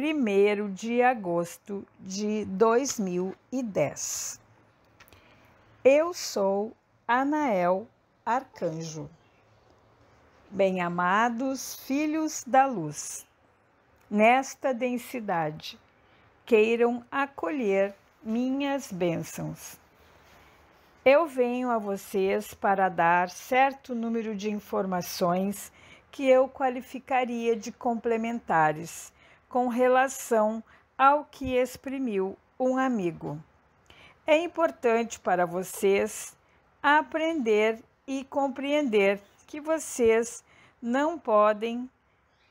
1 de agosto de 2010. Eu sou Anael Arcanjo. Bem-amados filhos da luz, nesta densidade, queiram acolher minhas bênçãos. Eu venho a vocês para dar certo número de informações que eu qualificaria de complementares com relação ao que exprimiu um amigo. É importante para vocês aprender e compreender que vocês não podem,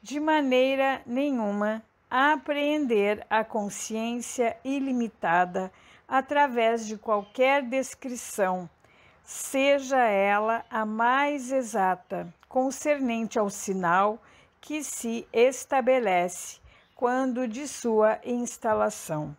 de maneira nenhuma, apreender a consciência ilimitada através de qualquer descrição, seja ela a mais exata, concernente ao sinal que se estabelece quando de sua instalação.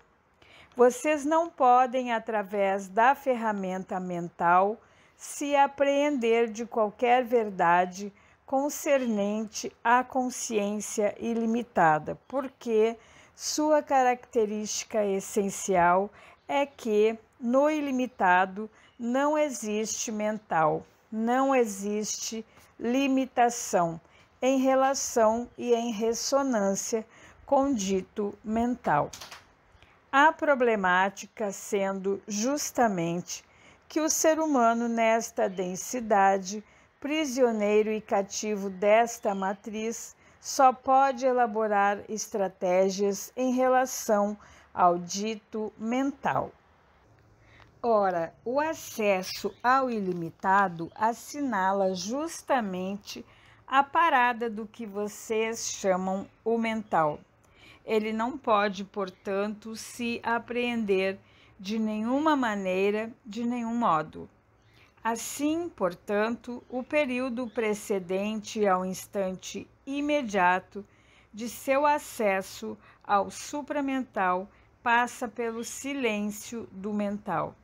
Vocês não podem, através da ferramenta mental, se apreender de qualquer verdade concernente à consciência ilimitada, porque sua característica essencial é que no ilimitado não existe mental, não existe limitação em relação e em ressonância condito mental. A problemática sendo justamente que o ser humano, nesta densidade, prisioneiro e cativo desta matriz, só pode elaborar estratégias em relação ao dito mental. Ora, o acesso ao ilimitado assinala justamente a parada do que vocês chamam o mental ele não pode, portanto, se apreender de nenhuma maneira, de nenhum modo. Assim, portanto, o período precedente ao instante imediato de seu acesso ao supramental passa pelo silêncio do mental.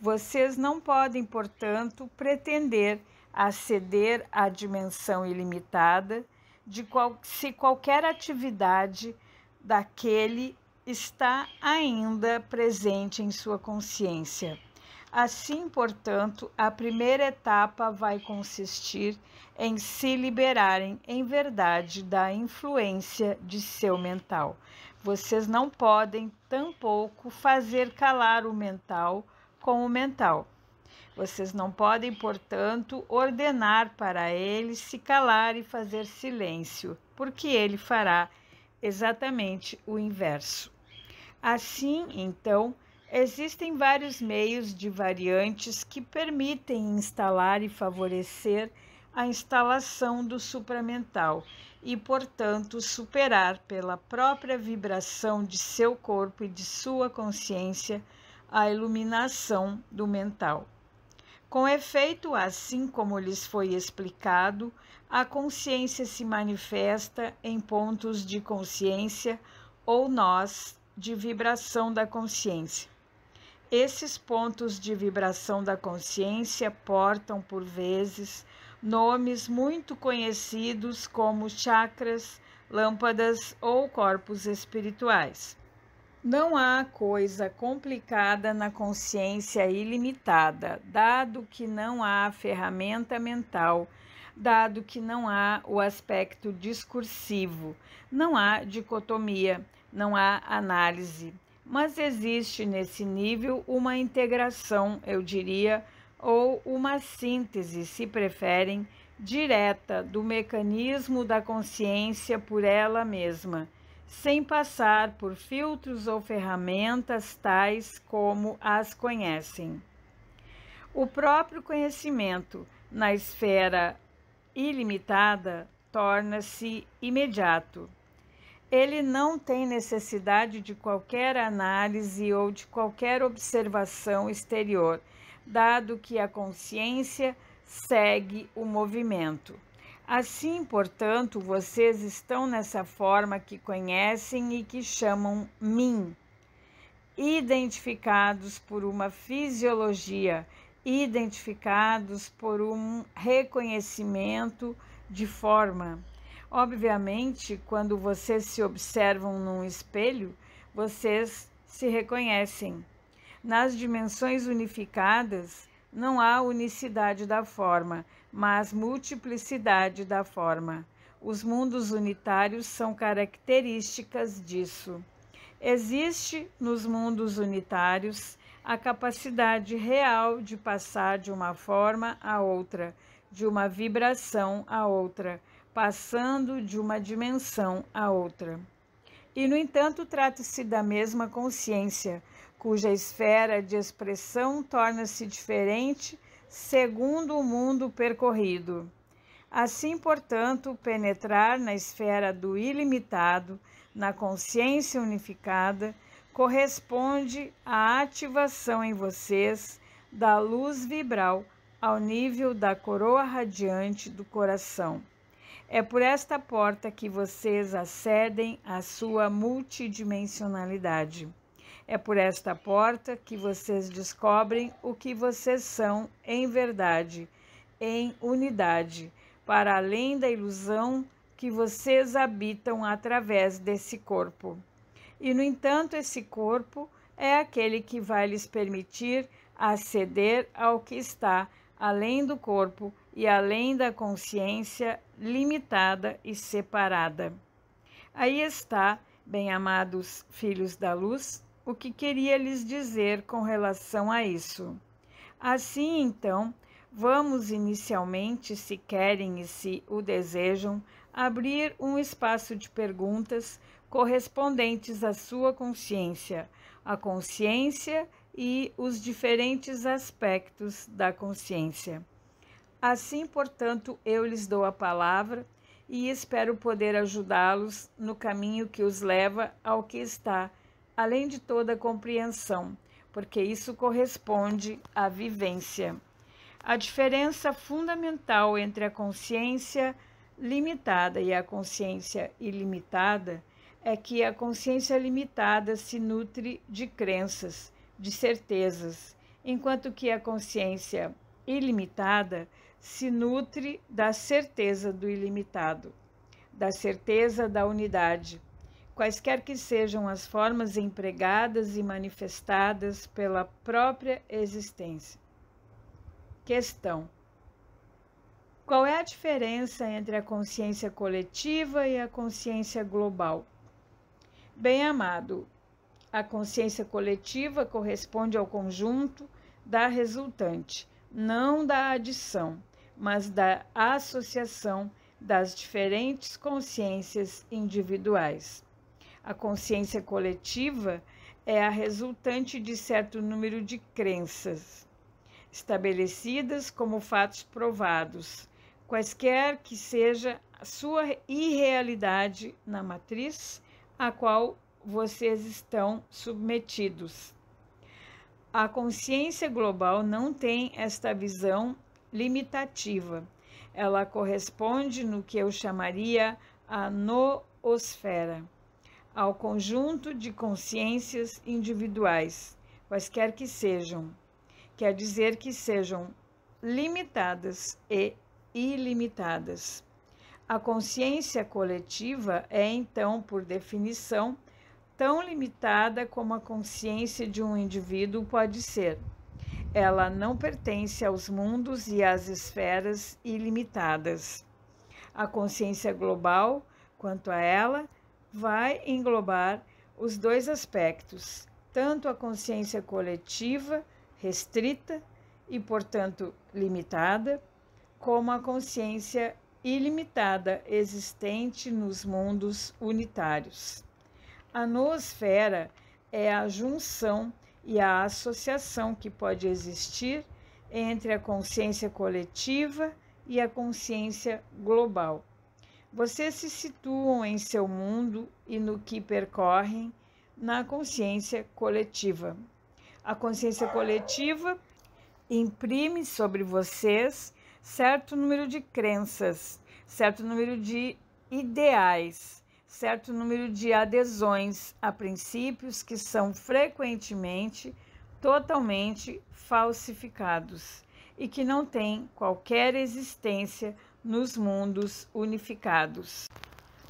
Vocês não podem, portanto, pretender aceder à dimensão ilimitada de qual, se qualquer atividade daquele está ainda presente em sua consciência. Assim, portanto, a primeira etapa vai consistir em se liberarem em verdade da influência de seu mental. Vocês não podem, tampouco, fazer calar o mental com o mental. Vocês não podem, portanto, ordenar para ele se calar e fazer silêncio, porque ele fará exatamente o inverso. Assim, então, existem vários meios de variantes que permitem instalar e favorecer a instalação do supramental e, portanto, superar pela própria vibração de seu corpo e de sua consciência a iluminação do mental. Com efeito, assim como lhes foi explicado, a consciência se manifesta em pontos de consciência ou nós de vibração da consciência. Esses pontos de vibração da consciência portam, por vezes, nomes muito conhecidos como chakras, lâmpadas ou corpos espirituais. Não há coisa complicada na consciência ilimitada, dado que não há ferramenta mental, dado que não há o aspecto discursivo, não há dicotomia, não há análise. Mas existe nesse nível uma integração, eu diria, ou uma síntese, se preferem, direta do mecanismo da consciência por ela mesma sem passar por filtros ou ferramentas tais como as conhecem. O próprio conhecimento na esfera ilimitada torna-se imediato. Ele não tem necessidade de qualquer análise ou de qualquer observação exterior, dado que a consciência segue o movimento. Assim, portanto, vocês estão nessa forma que conhecem e que chamam mim, identificados por uma fisiologia, identificados por um reconhecimento de forma. Obviamente, quando vocês se observam num espelho, vocês se reconhecem. Nas dimensões unificadas, não há unicidade da forma, mas multiplicidade da forma. Os mundos unitários são características disso. Existe nos mundos unitários a capacidade real de passar de uma forma a outra, de uma vibração a outra, passando de uma dimensão a outra. E, no entanto, trata-se da mesma consciência, cuja esfera de expressão torna-se diferente segundo o mundo percorrido. Assim, portanto, penetrar na esfera do ilimitado, na consciência unificada, corresponde à ativação em vocês da luz vibral ao nível da coroa radiante do coração. É por esta porta que vocês acedem à sua multidimensionalidade. É por esta porta que vocês descobrem o que vocês são em verdade, em unidade, para além da ilusão que vocês habitam através desse corpo. E, no entanto, esse corpo é aquele que vai lhes permitir aceder ao que está além do corpo e além da consciência limitada e separada. Aí está, bem-amados filhos da luz, o que queria lhes dizer com relação a isso. Assim, então, vamos inicialmente, se querem e se o desejam, abrir um espaço de perguntas correspondentes à sua consciência, à consciência e os diferentes aspectos da consciência. Assim, portanto, eu lhes dou a palavra e espero poder ajudá-los no caminho que os leva ao que está além de toda compreensão, porque isso corresponde à vivência. A diferença fundamental entre a consciência limitada e a consciência ilimitada é que a consciência limitada se nutre de crenças, de certezas, enquanto que a consciência ilimitada se nutre da certeza do ilimitado, da certeza da unidade quaisquer que sejam as formas empregadas e manifestadas pela própria existência. Questão: Qual é a diferença entre a consciência coletiva e a consciência global? Bem amado, a consciência coletiva corresponde ao conjunto da resultante, não da adição, mas da associação das diferentes consciências individuais. A consciência coletiva é a resultante de certo número de crenças estabelecidas como fatos provados, quaisquer que seja a sua irrealidade na matriz a qual vocês estão submetidos. A consciência global não tem esta visão limitativa. Ela corresponde no que eu chamaria a noosfera ao conjunto de consciências individuais, quaisquer que sejam, quer dizer que sejam limitadas e ilimitadas. A consciência coletiva é então, por definição, tão limitada como a consciência de um indivíduo pode ser. Ela não pertence aos mundos e às esferas ilimitadas. A consciência global, quanto a ela, vai englobar os dois aspectos, tanto a consciência coletiva, restrita e, portanto, limitada, como a consciência ilimitada existente nos mundos unitários. A noosfera é a junção e a associação que pode existir entre a consciência coletiva e a consciência global. Vocês se situam em seu mundo e no que percorrem na consciência coletiva. A consciência coletiva imprime sobre vocês certo número de crenças, certo número de ideais, certo número de adesões a princípios que são frequentemente totalmente falsificados e que não têm qualquer existência nos mundos unificados.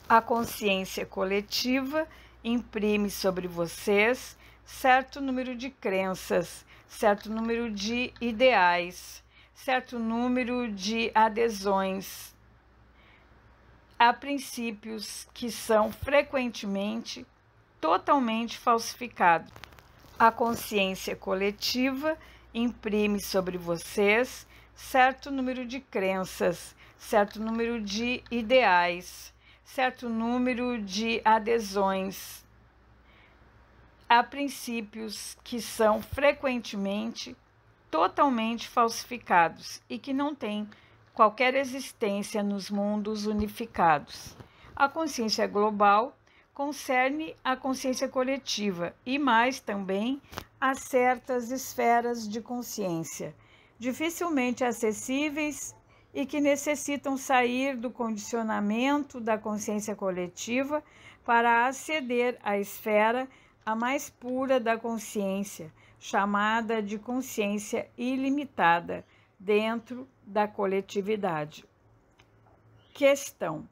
A consciência coletiva imprime sobre vocês certo número de crenças, certo número de ideais, certo número de adesões a princípios que são frequentemente totalmente falsificados. A consciência coletiva imprime sobre vocês certo número de crenças, certo número de ideais, certo número de adesões a princípios que são frequentemente totalmente falsificados e que não têm qualquer existência nos mundos unificados. A consciência global concerne a consciência coletiva e mais também a certas esferas de consciência dificilmente acessíveis e que necessitam sair do condicionamento da consciência coletiva para aceder à esfera a mais pura da consciência, chamada de consciência ilimitada, dentro da coletividade. Questão: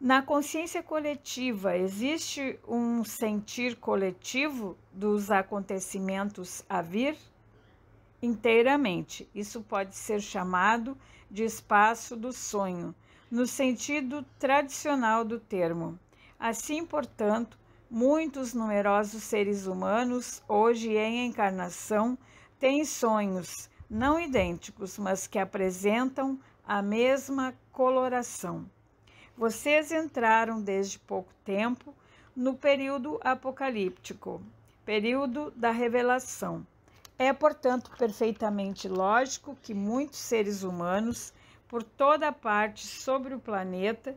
Na consciência coletiva existe um sentir coletivo dos acontecimentos a vir? Inteiramente. Isso pode ser chamado de espaço do sonho, no sentido tradicional do termo. Assim, portanto, muitos numerosos seres humanos, hoje em encarnação, têm sonhos não idênticos, mas que apresentam a mesma coloração. Vocês entraram desde pouco tempo no período apocalíptico, período da revelação é, portanto, perfeitamente lógico que muitos seres humanos, por toda parte sobre o planeta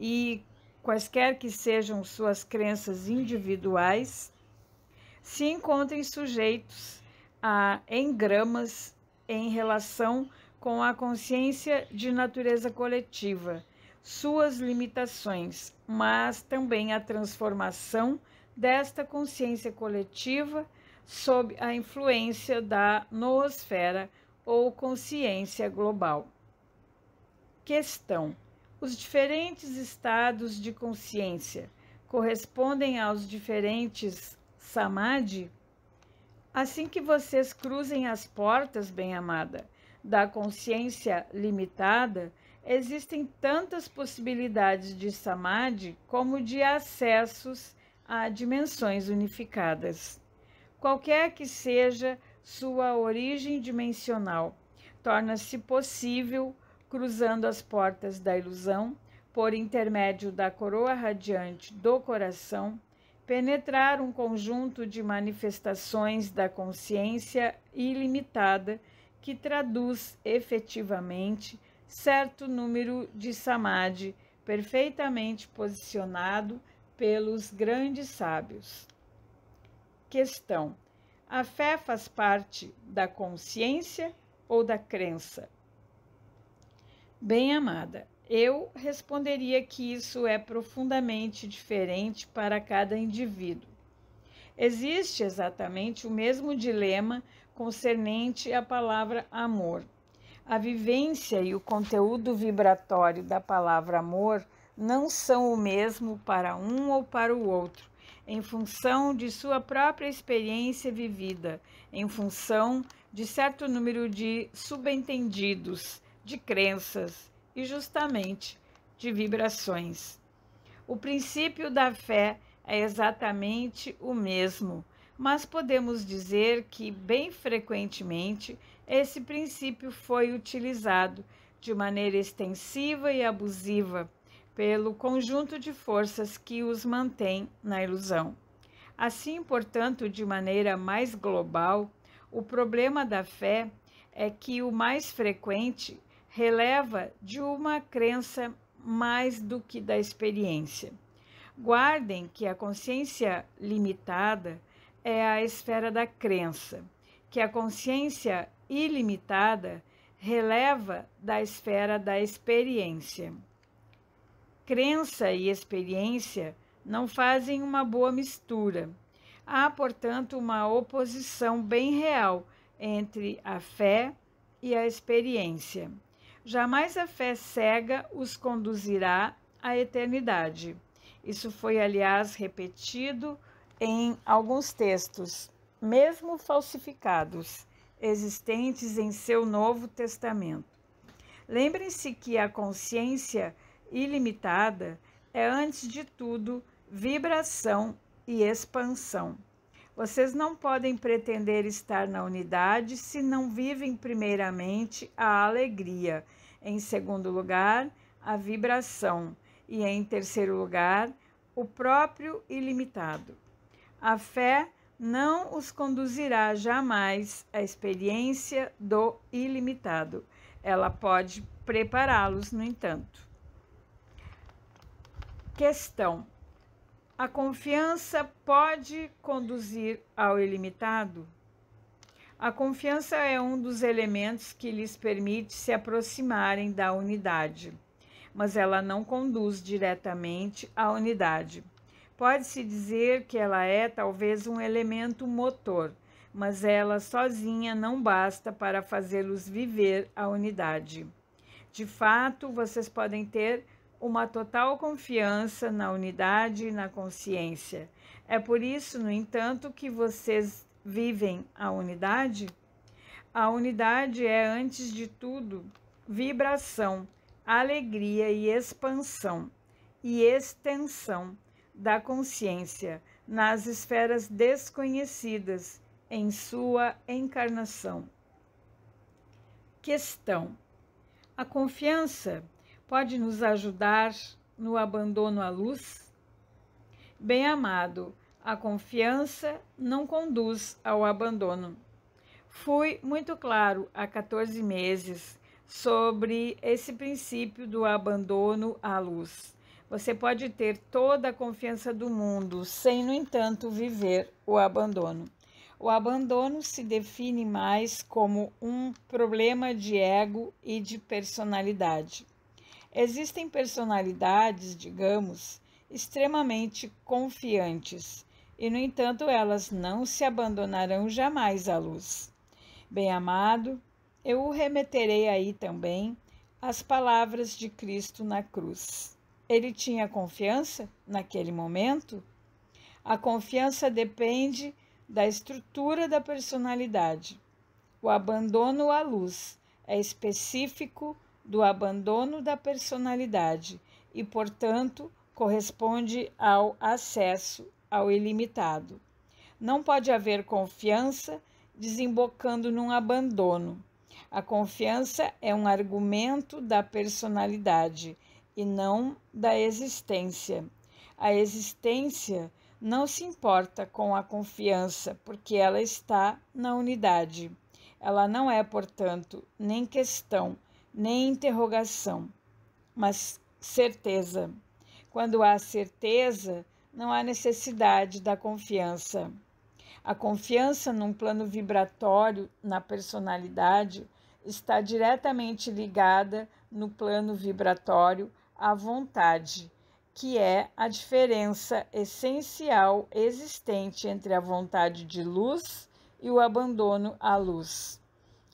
e quaisquer que sejam suas crenças individuais, se encontrem sujeitos a engramas em relação com a consciência de natureza coletiva, suas limitações, mas também a transformação desta consciência coletiva sob a influência da noosfera ou consciência global. Questão: Os diferentes estados de consciência correspondem aos diferentes samadhi? Assim que vocês cruzem as portas, bem-amada, da consciência limitada, existem tantas possibilidades de samadhi como de acessos a dimensões unificadas qualquer que seja sua origem dimensional, torna-se possível cruzando as portas da ilusão, por intermédio da coroa radiante do coração, penetrar um conjunto de manifestações da consciência ilimitada que traduz efetivamente certo número de samadhi perfeitamente posicionado pelos grandes sábios. Questão: a fé faz parte da consciência ou da crença? Bem amada, eu responderia que isso é profundamente diferente para cada indivíduo. Existe exatamente o mesmo dilema concernente à palavra amor. A vivência e o conteúdo vibratório da palavra amor não são o mesmo para um ou para o outro, em função de sua própria experiência vivida, em função de certo número de subentendidos, de crenças e justamente de vibrações. O princípio da fé é exatamente o mesmo, mas podemos dizer que, bem frequentemente, esse princípio foi utilizado de maneira extensiva e abusiva pelo conjunto de forças que os mantém na ilusão. Assim, portanto, de maneira mais global, o problema da fé é que o mais frequente releva de uma crença mais do que da experiência. Guardem que a consciência limitada é a esfera da crença, que a consciência ilimitada releva da esfera da experiência. Crença e experiência não fazem uma boa mistura. Há, portanto, uma oposição bem real entre a fé e a experiência. Jamais a fé cega os conduzirá à eternidade. Isso foi, aliás, repetido em alguns textos, mesmo falsificados, existentes em seu Novo Testamento. Lembrem-se que a consciência ilimitada é, antes de tudo, vibração e expansão. Vocês não podem pretender estar na unidade se não vivem, primeiramente, a alegria, em segundo lugar, a vibração e, em terceiro lugar, o próprio ilimitado. A fé não os conduzirá jamais à experiência do ilimitado. Ela pode prepará-los, no entanto. Questão: A confiança pode conduzir ao ilimitado? A confiança é um dos elementos que lhes permite se aproximarem da unidade, mas ela não conduz diretamente à unidade. Pode-se dizer que ela é talvez um elemento motor, mas ela sozinha não basta para fazê-los viver a unidade. De fato, vocês podem ter uma total confiança na unidade e na consciência. É por isso, no entanto, que vocês vivem a unidade? A unidade é, antes de tudo, vibração, alegria e expansão e extensão da consciência nas esferas desconhecidas em sua encarnação. Questão: A confiança pode nos ajudar no abandono à luz? Bem amado, a confiança não conduz ao abandono. Fui muito claro há 14 meses sobre esse princípio do abandono à luz. Você pode ter toda a confiança do mundo sem, no entanto, viver o abandono. O abandono se define mais como um problema de ego e de personalidade. Existem personalidades, digamos, extremamente confiantes, e no entanto elas não se abandonarão jamais à luz. Bem amado, eu o remeterei aí também às palavras de Cristo na cruz. Ele tinha confiança naquele momento? A confiança depende da estrutura da personalidade. O abandono à luz é específico do abandono da personalidade e, portanto, corresponde ao acesso ao ilimitado. Não pode haver confiança desembocando num abandono. A confiança é um argumento da personalidade e não da existência. A existência não se importa com a confiança, porque ela está na unidade. Ela não é, portanto, nem questão nem interrogação, mas certeza. Quando há certeza, não há necessidade da confiança. A confiança num plano vibratório na personalidade está diretamente ligada no plano vibratório à vontade, que é a diferença essencial existente entre a vontade de luz e o abandono à luz.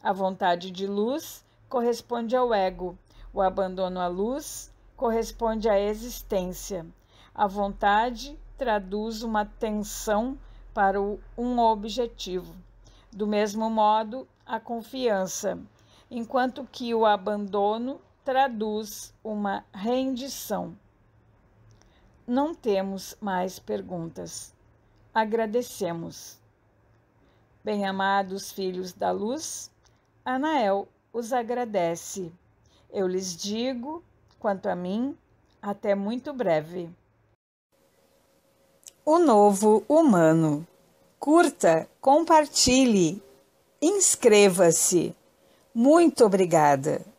A vontade de luz corresponde ao ego, o abandono à luz corresponde à existência. A vontade traduz uma tensão para um objetivo. Do mesmo modo, a confiança, enquanto que o abandono traduz uma rendição. Não temos mais perguntas. Agradecemos. Bem-amados filhos da luz, Anael os agradece. Eu lhes digo, quanto a mim, até muito breve. O Novo Humano. Curta, compartilhe, inscreva-se. Muito obrigada.